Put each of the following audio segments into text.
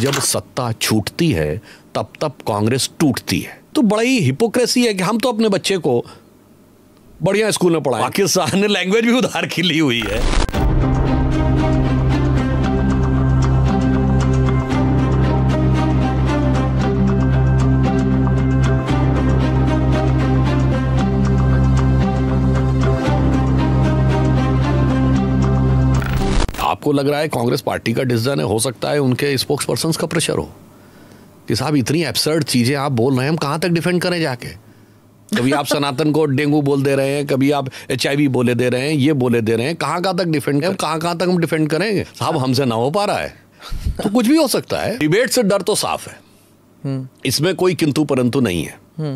जब सत्ता छूटती है तब तब कांग्रेस टूटती है तो बड़ा ही हिपोक्रेसी है कि हम तो अपने बच्चे को बढ़िया स्कूल में पढ़ाए पाकिस्तान ने लैंग्वेज भी उधार की ली हुई है आपको लग रहा है कांग्रेस पार्टी का डिसीजन है हो सकता है उनके स्पोक्स पर्सन का प्रेशर हो कि साहब इतनी एबसर्ड चीज़ें आप बोल रहे हैं हम कहाँ तक डिफेंड करें जाके कभी आप सनातन को डेंगू बोल दे रहे हैं कभी आप एच बोले दे रहे हैं ये बोले दे रहे हैं कहाँ कहाँ तक डिफेंड करें कहाँ कहाँ तक हम डिफेंड करेंगे साहब हमसे ना हो पा रहा है तो कुछ भी हो सकता है डिबेट से डर तो साफ है इसमें कोई किंतु परंतु नहीं है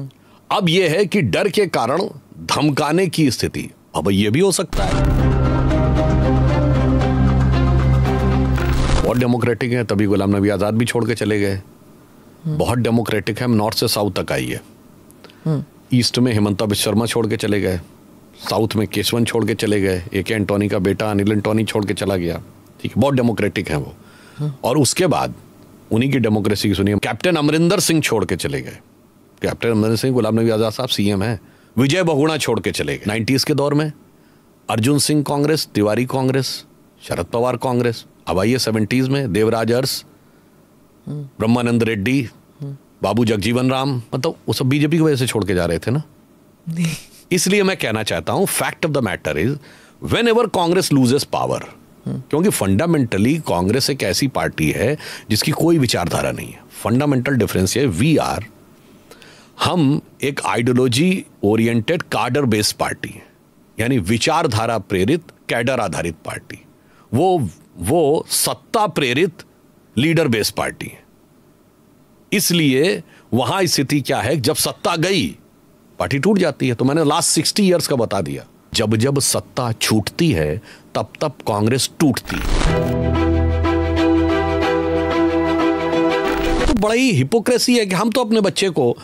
अब यह है कि डर के कारण धमकाने की स्थिति अब यह भी हो सकता है बहुत डेमोक्रेटिक हैं तभी गुलाम नबी आज़ाद भी छोड़ के चले गए बहुत डेमोक्रेटिक है नॉर्थ से साउथ तक आई है ईस्ट हम्म। में हेमंता बिश्व शर्मा छोड़ के चले गए साउथ में केशवन छोड़ के चले गए ए के एंटोनी का बेटा अनिल एंटोनी छोड़ के चला गया ठीक है बहुत डेमोक्रेटिक हैं वो हम्म। और उसके बाद उन्हीं की डेमोक्रेसी की सुनिए कैप्टन अमरिंदर सिंह छोड़ के चले गए कैप्टन अमरिंदर सिंह गुलाम नबी आज़ाद साहब सीएम है विजय बहुगुणा छोड़ के चले गए नाइन्टीज़ के दौर में अर्जुन सिंह कांग्रेस तिवारी कांग्रेस शरद पवार कांग्रेस अब आइए सेवेंटीज़ में देवराज अर्स ब्रह्मानंद रेड्डी बाबू जगजीवन राम मतलब वो सब बीजेपी की वजह से छोड़ के जा रहे थे ना इसलिए मैं कहना चाहता हूं fact of the matter is whenever Congress loses power क्योंकि फंडामेंटली कांग्रेस एक ऐसी पार्टी है जिसकी कोई विचारधारा नहीं है फंडामेंटल डिफरेंस है वी आर हम एक ideology oriented cadre based party है यानी विचारधारा प्रेरित कैडर आधारित पार्टी वो वो सत्ता प्रेरित लीडर बेस पार्टी है इसलिए वहां स्थिति क्या है जब सत्ता गई पार्टी टूट जाती है तो मैंने लास्ट सिक्सटी ईयर्स का बता दिया जब जब सत्ता छूटती है तब तब कांग्रेस टूटती है तो बड़ा ही हिपोक्रेसी है कि हम तो अपने बच्चे को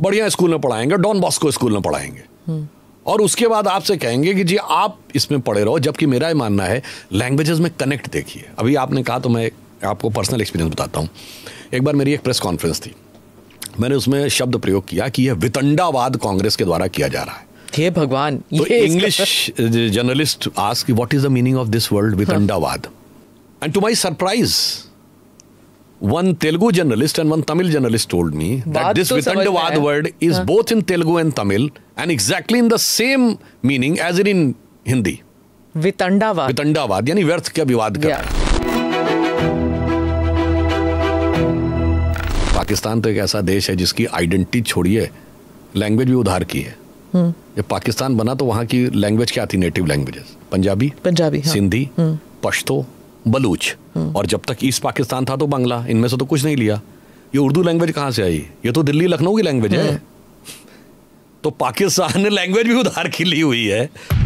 बढ़िया स्कूल में पढ़ाएंगे डॉन बॉस्को स्कूल में पढ़ाएंगे हम्म। और उसके बाद आपसे कहेंगे कि जी आप इसमें पढ़े रहो जबकि मेरा ये मानना है लैंग्वेजेस में कनेक्ट देखिए अभी आपने कहा तो मैं आपको पर्सनल एक्सपीरियंस बताता हूँ एक बार मेरी एक प्रेस कॉन्फ्रेंस थी मैंने उसमें शब्द प्रयोग किया कि यह वितंडावाद कांग्रेस के द्वारा किया जा रहा है हे भगवान तो English journalist ask what is the meaning of this world वितंडावाद and to my surprise one Telugu journalist and one Tamil journalist told me that this तो Vitandavad word is हाँ. both in and exactly in the same meaning as in in Hindi वितंडावाद वितंडावाद यानी व्यर्थ का विवाद कर पाकिस्तान तो एक ऐसा देश है जिसकी आइडेंटिटी छोड़िए लैंग्वेज भी उधार की है हम्म। जब पाकिस्तान बना तो वहां की लैंग्वेज क्या थी नेटिव लैंग्वेजेस पंजाबी पंजाबी हाँ. सिंधी हम्म। पश्तो बलूच हम्म। और जब तक ईस्ट पाकिस्तान था तो बांग्ला इनमें से तो कुछ नहीं लिया ये उर्दू लैंग्वेज कहाँ से आई ये तो दिल्ली लखनऊ की लैंग्वेज है तो पाकिस्तान ने लैंग्वेज भी उधार की ली हुई है